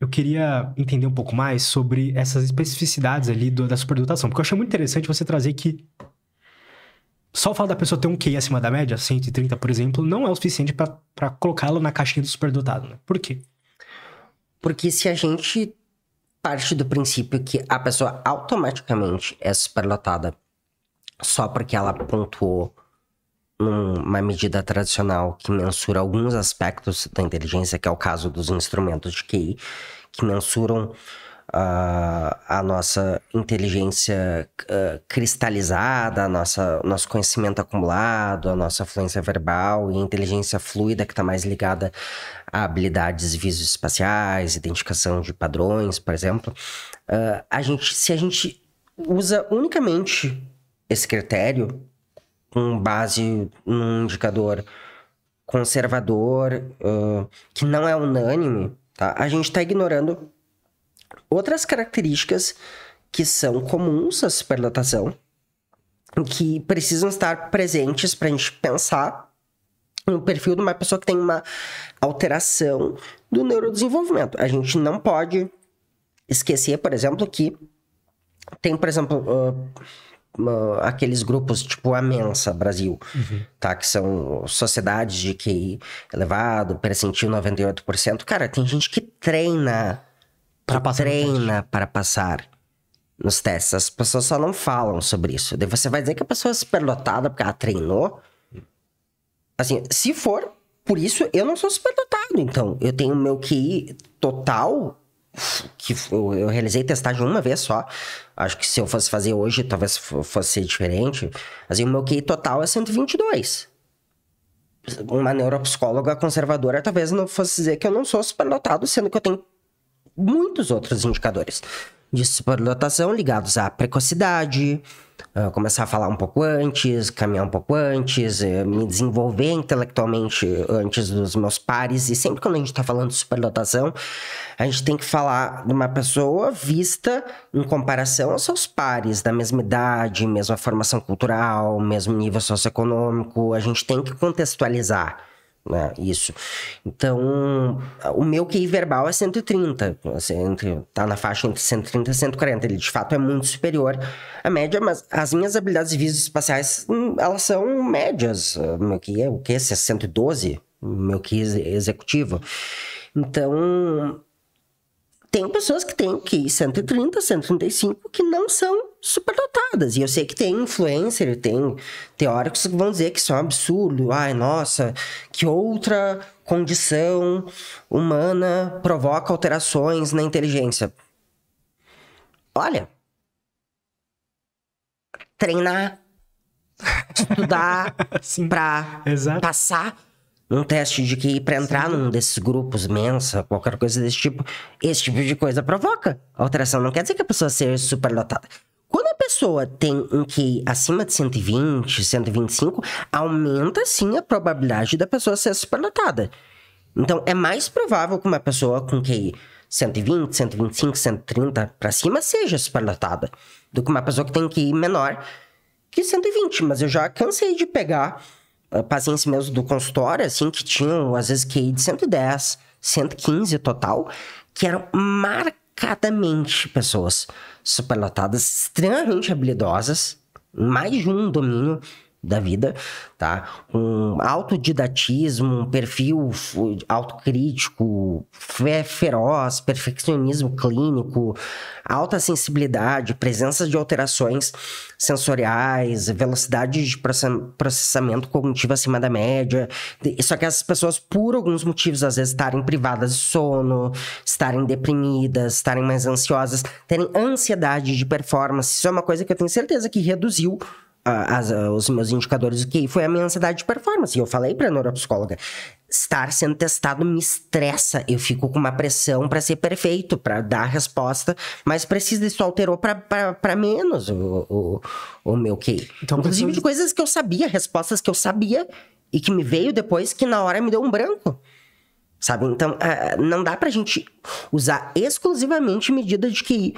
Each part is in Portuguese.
Eu queria entender um pouco mais sobre essas especificidades ali do, da superdotação, porque eu achei muito interessante você trazer que só o fato da pessoa ter um QI acima da média, 130, por exemplo, não é o suficiente para colocá-lo na caixinha do superdotado, né? Por quê? Porque se a gente parte do princípio que a pessoa automaticamente é superlotada só porque ela pontuou uma medida tradicional que mensura alguns aspectos da inteligência, que é o caso dos instrumentos de QI, que mensuram a, ah, a nossa inteligência uh, cristalizada, a nossa, nosso conhecimento acumulado, a nossa fluência verbal e inteligência fluida que está mais ligada a habilidades visoespaciais, identificação de padrões, por exemplo. Uh, a gente, se a gente usa unicamente esse critério um base num indicador conservador, uh, que não é unânime, tá? a gente está ignorando outras características que são comuns à superlotação, que precisam estar presentes para a gente pensar no perfil de uma pessoa que tem uma alteração do neurodesenvolvimento. A gente não pode esquecer, por exemplo, que tem, por exemplo, uh, aqueles grupos tipo a Mensa Brasil, uhum. tá? Que são sociedades de QI elevado, percentil 98%. Cara, tem gente que treina para passar treina para passar nos testes. As pessoas só não falam sobre isso. Daí você vai dizer que a pessoa é superdotada porque ela treinou. Assim, se for por isso, eu não sou superdotado. Então, eu tenho meu QI total que eu realizei testagem uma vez só. Acho que se eu fosse fazer hoje, talvez fosse diferente. Assim, o meu QI total é 122. Uma neuropsicóloga conservadora talvez não fosse dizer que eu não sou supernotado, sendo que eu tenho muitos outros indicadores de superlotação ligados à precocidade, uh, começar a falar um pouco antes, caminhar um pouco antes, uh, me desenvolver intelectualmente antes dos meus pares. E sempre quando a gente está falando de superlotação, a gente tem que falar de uma pessoa vista em comparação aos seus pares, da mesma idade, mesma formação cultural, mesmo nível socioeconômico. A gente tem que contextualizar né? Isso. Então, o meu QI verbal é 130, assim, entre, tá na faixa entre 130 e 140. Ele de fato é muito superior à média, mas as minhas habilidades visoespaciais, hum, elas são médias. O meu QI é o quê? 112? O meu QI executivo. Então, tem pessoas que têm que 130, 135 que não são superdotadas. E eu sei que tem influencer, tem teóricos que vão dizer que isso é um absurdo. Ai, nossa, que outra condição humana provoca alterações na inteligência. Olha, treinar, estudar para passar um teste de QI para entrar Sim. num desses grupos, mensa, qualquer coisa desse tipo, esse tipo de coisa provoca alteração. Não quer dizer que a pessoa seja superlotada. Quando a pessoa tem um QI acima de 120, 125, aumenta sim a probabilidade da pessoa ser superlotada. Então, é mais provável que uma pessoa com QI 120, 125, 130 para cima seja superlotada do que uma pessoa que tem QI menor que 120. Mas eu já cansei de pegar ah, pacientes mesmo do consultório, assim, que tinham às vezes QI de 110, 115 total, que eram marcadamente pessoas superlotadas, extremamente habilidosas, mais de um domínio, da vida, tá? Um autodidatismo, um perfil autocrítico, fé feroz, perfeccionismo clínico, alta sensibilidade, presença de alterações sensoriais, velocidade de processamento cognitivo acima da média. Só que essas pessoas, por alguns motivos, às vezes estarem privadas de sono, estarem deprimidas, estarem mais ansiosas, terem ansiedade de performance, isso é uma coisa que eu tenho certeza que reduziu as, os meus indicadores do QI foi a minha ansiedade de performance. E eu falei pra neuropsicóloga: estar sendo testado me estressa. Eu fico com uma pressão para ser perfeito, para dar a resposta, mas precisa isso alterou para menos o, o, o meu QI. Então, Inclusive precisa... de coisas que eu sabia, respostas que eu sabia e que me veio depois que na hora me deu um branco. Sabe? Então, é, não dá pra gente usar exclusivamente medida de QI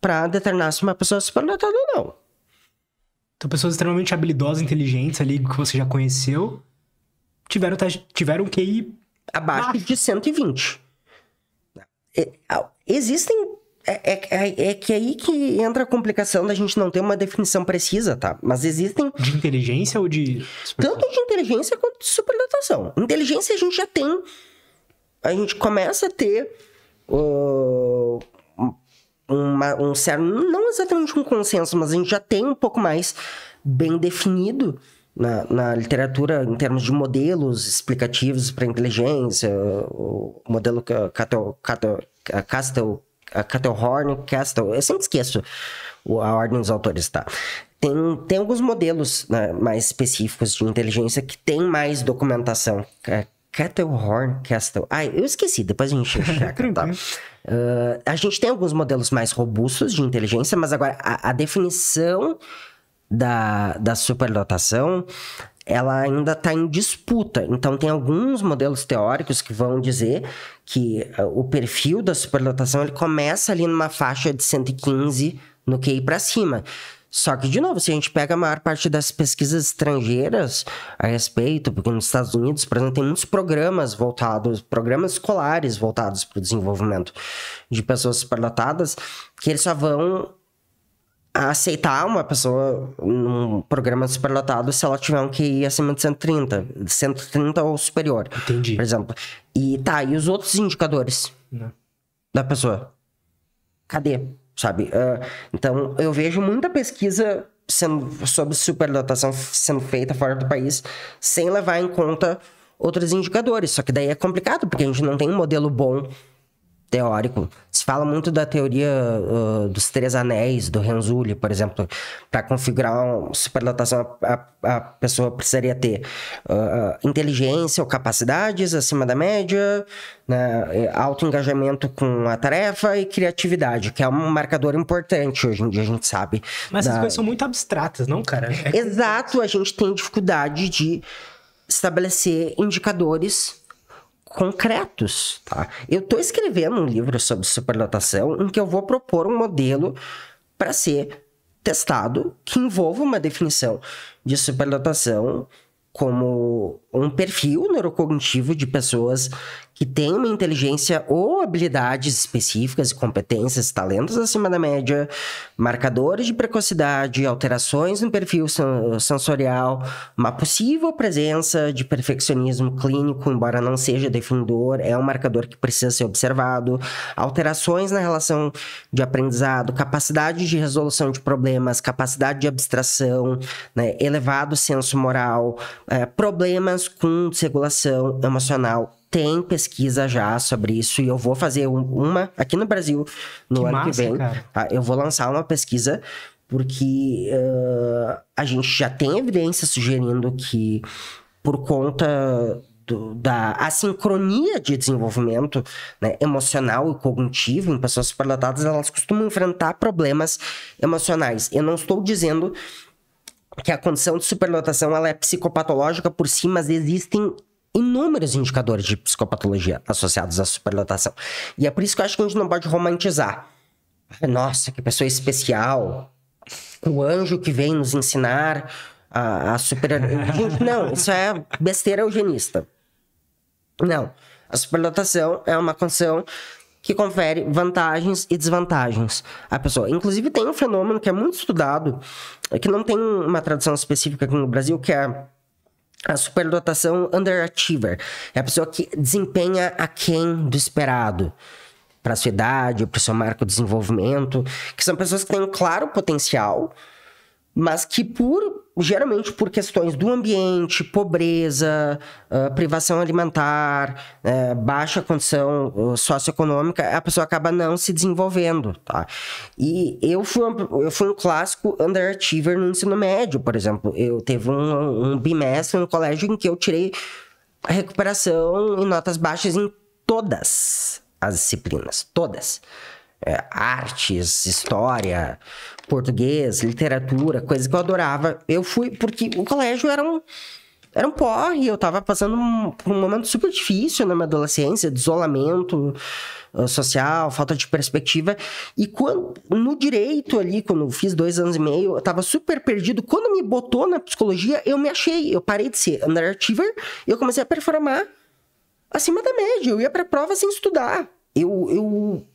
para determinar se uma pessoa é superdotada ou não. Então, pessoas extremamente habilidosas, inteligentes ali, que você já conheceu, tiveram, tiveram QI abaixo baixo. de 120. É, é, existem. É, é, é, é que aí que entra a complicação da gente não ter uma definição precisa, tá? Mas existem. De inteligência ou de. Tanto de inteligência quanto de superdotação. Inteligência a gente já tem. A gente começa a ter. Uh uma, um certo, não exatamente um consenso, mas a gente já tem um pouco mais bem definido na, na literatura em termos de modelos explicativos para inteligência, o modelo Cattle, Cattle, Castle, Cattlehorn, Castle, eu sempre esqueço a ordem dos autores, tá? Tem, tem alguns modelos né, mais específicos de inteligência que tem mais documentação é, Kettlehorn Castle. Ai, eu esqueci, depois a gente checa, tá? Uh, a gente tem alguns modelos mais robustos de inteligência, mas agora a, a definição da, da superdotação ela ainda está em disputa. Então, tem alguns modelos teóricos que vão dizer que ah, o perfil da superlotação ele começa ali numa faixa de 115 no QI para cima. Só que, de novo, se a gente pega a maior parte das pesquisas estrangeiras a respeito, porque nos Estados Unidos, por exemplo, tem muitos programas voltados, programas escolares voltados para o desenvolvimento de pessoas superdotadas, que eles só vão aceitar uma pessoa num programa superlotado se ela tiver um QI acima de 130, 130 ou superior. Entendi. Por exemplo. E tá, e os outros indicadores Não. da pessoa? Cadê? sabe? Uh, então, eu vejo muita pesquisa sendo, sobre superdotação sendo feita fora do país sem levar em conta outros indicadores. Só que daí é complicado, porque a gente não tem um modelo bom teórico. Se fala muito da teoria uh, dos três anéis, do Renzulli, por exemplo, para configurar uma superlotação, a, a, a pessoa precisaria ter uh, inteligência ou capacidades acima da média, né, alto engajamento com a tarefa e criatividade, que é um marcador importante hoje em dia, a gente sabe. Mas da... essas coisas são muito abstratas, não, cara? É Exato, a gente tem dificuldade de estabelecer indicadores concretos, tá? Eu estou escrevendo um livro sobre superlotação em que eu vou propor um modelo para ser testado que envolva uma definição de superlotação como um perfil neurocognitivo de pessoas que tem uma inteligência ou habilidades específicas, competências, talentos acima da média, marcadores de precocidade, alterações no perfil sensorial, uma possível presença de perfeccionismo clínico, embora não seja definidor, é um marcador que precisa ser observado, alterações na relação de aprendizado, capacidade de resolução de problemas, capacidade de abstração, né, elevado senso moral, é, problemas com regulação emocional tem pesquisa já sobre isso e eu vou fazer um, uma aqui no Brasil no que ano massa, que vem. Tá? Eu vou lançar uma pesquisa porque uh, a gente já tem evidência sugerindo que por conta do, da assincronia de desenvolvimento né, emocional e cognitivo em pessoas superdotadas, elas costumam enfrentar problemas emocionais. Eu não estou dizendo que a condição de superlotação ela é psicopatológica por si, mas existem inúmeros indicadores de psicopatologia associados à superlotação. E é por isso que eu acho que a gente não pode romantizar. Nossa, que pessoa especial. O anjo que vem nos ensinar a, a super... Gente, não, isso é besteira eugenista. Não. A superlotação é uma condição que confere vantagens e desvantagens à pessoa. Inclusive, tem um fenômeno que é muito estudado, é que não tem uma tradução específica aqui no Brasil, que é a superdotação underachiever é a pessoa que desempenha aquém do esperado para a sua idade, para o seu marco de desenvolvimento, que são pessoas que têm um claro potencial, mas que por geralmente por questões do ambiente, pobreza, uh, privação alimentar, uh, baixa condição ah, socioeconômica, a pessoa acaba não se desenvolvendo, tá? E eu fui, um, eu fui um clássico underachiever no ensino médio, por exemplo. Eu teve um, um bimestre no colégio em que eu tirei a recuperação e notas baixas em todas as disciplinas, todas é, artes, história, português, literatura, coisas que eu adorava. Eu fui porque o colégio era um era um porre, eu tava passando um, um momento super difícil na minha adolescência, de isolamento ah, social, falta de perspectiva. E quando, no direito ali, quando eu fiz dois anos e meio, eu tava super perdido. Quando me botou na psicologia, eu me achei. Eu parei de ser underachiever, eu comecei a performar acima da média. Eu ia pra prova sem estudar. Eu, eu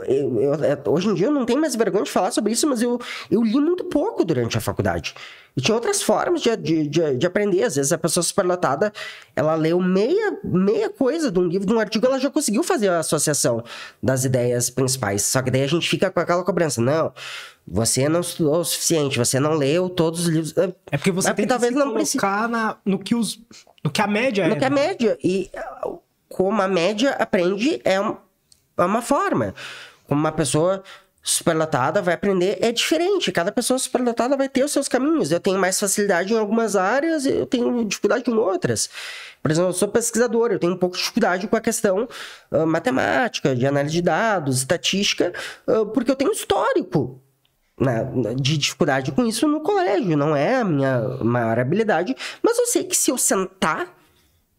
eu, eu, é, hoje em dia eu não tenho mais vergonha de falar sobre isso, mas eu, eu li muito pouco durante a faculdade. E tinha outras formas de, de, de, de aprender. Às vezes a pessoa superlotada, ela leu meia, meia coisa de um livro, de um artigo, ela já conseguiu fazer a associação das ideias principais. Só que daí a gente fica com aquela cobrança. Não, você não estudou o suficiente, você não leu todos os livros. Ah, é porque você é porque tem talvez que se não colocar na, no, que os, no que a média no é. No que né? a média. E ah, como a média aprende, é um é uma forma. Como uma pessoa superlotada vai aprender é diferente. Cada pessoa superlotada vai ter os seus caminhos. Eu tenho mais facilidade em algumas áreas, eu tenho dificuldade em outras. Por exemplo, eu sou pesquisador, eu tenho um pouco de dificuldade com a questão uh, matemática, de análise de dados, estatística, uh, porque eu tenho histórico né, de dificuldade com isso no colégio. Não é a minha maior habilidade, mas eu sei que se eu sentar,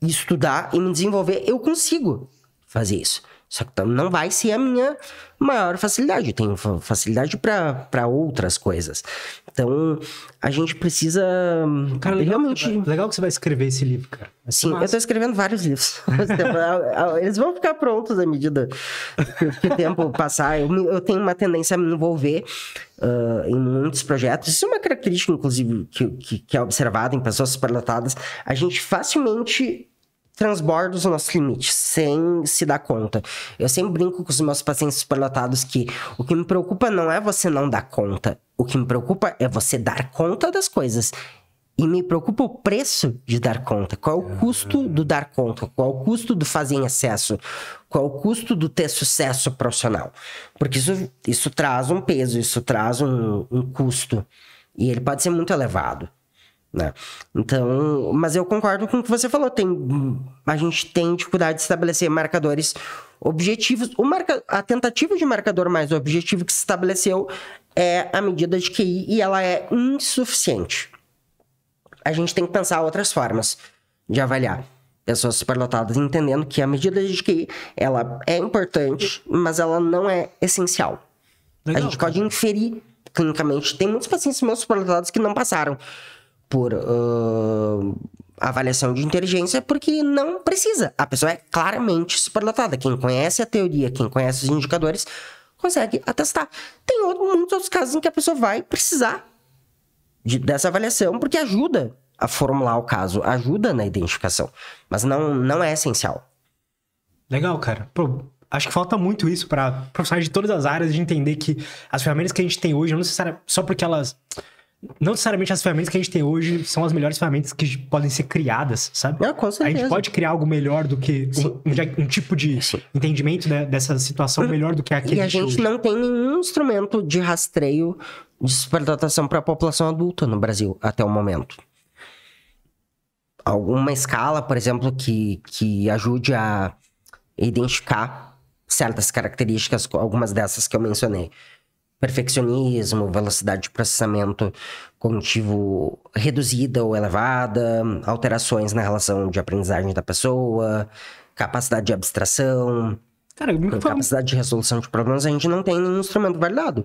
estudar e me desenvolver, eu consigo fazer isso. Só que não vai ser a minha maior facilidade. Eu tenho facilidade para outras coisas. Então, a gente precisa cara, legal realmente. Que vai, legal que você vai escrever esse livro, cara. Sim, eu estou escrevendo vários livros. Eles vão ficar prontos à medida que o tempo passar. Eu, eu tenho uma tendência a me envolver uh, em muitos projetos. Isso é uma característica, inclusive, que, que, que é observada em pessoas superlotadas. A gente facilmente transborda os nossos limites sem se dar conta. Eu sempre brinco com os meus pacientes superlotados que o que me preocupa não é você não dar conta. O que me preocupa é você dar conta das coisas. E me preocupa o preço de dar conta. Qual é o custo do dar conta? Qual é o custo do fazer em excesso? Qual é o custo do ter sucesso profissional? Porque isso, isso traz um peso, isso traz um, um custo. E ele pode ser muito elevado né? Então, mas eu concordo com o que você falou. Tem, a gente tem dificuldade de estabelecer marcadores objetivos. O marca, a tentativa de marcador mais objetivo que se estabeleceu é a medida de QI e ela é insuficiente. A gente tem que pensar outras formas de avaliar pessoas superlotadas, entendendo que a medida de QI ela é importante, mas ela não é essencial. Legal. A gente pode inferir clinicamente. Tem muitos pacientes meus superlotados que não passaram por uh, avaliação de inteligência, porque não precisa. A pessoa é claramente superlotada Quem conhece a teoria, quem conhece os indicadores, consegue atestar. Tem outro, muitos outros casos em que a pessoa vai precisar de, dessa avaliação, porque ajuda a formular o caso, ajuda na identificação, mas não, não é essencial. Legal, cara. acho que falta muito isso para profissionais de todas as áreas de entender que as ferramentas que a gente tem hoje, não necessariamente só porque elas não necessariamente as ferramentas que a gente tem hoje são as melhores ferramentas que podem ser criadas, sabe? É, com certeza. A gente pode criar algo melhor do que um, um, tipo de Sim. entendimento né, dessa situação melhor do que aquele. E a gente hoje. não tem nenhum instrumento de rastreio de superdotação para a população adulta no Brasil até o momento. Alguma escala, por exemplo, que, que ajude a identificar certas características, algumas dessas que eu mencionei perfeccionismo, velocidade de processamento cognitivo reduzida ou elevada, alterações na relação de aprendizagem da pessoa, capacidade de abstração, Cara, me fala... capacidade de resolução de problemas, a gente não tem nenhum instrumento validado.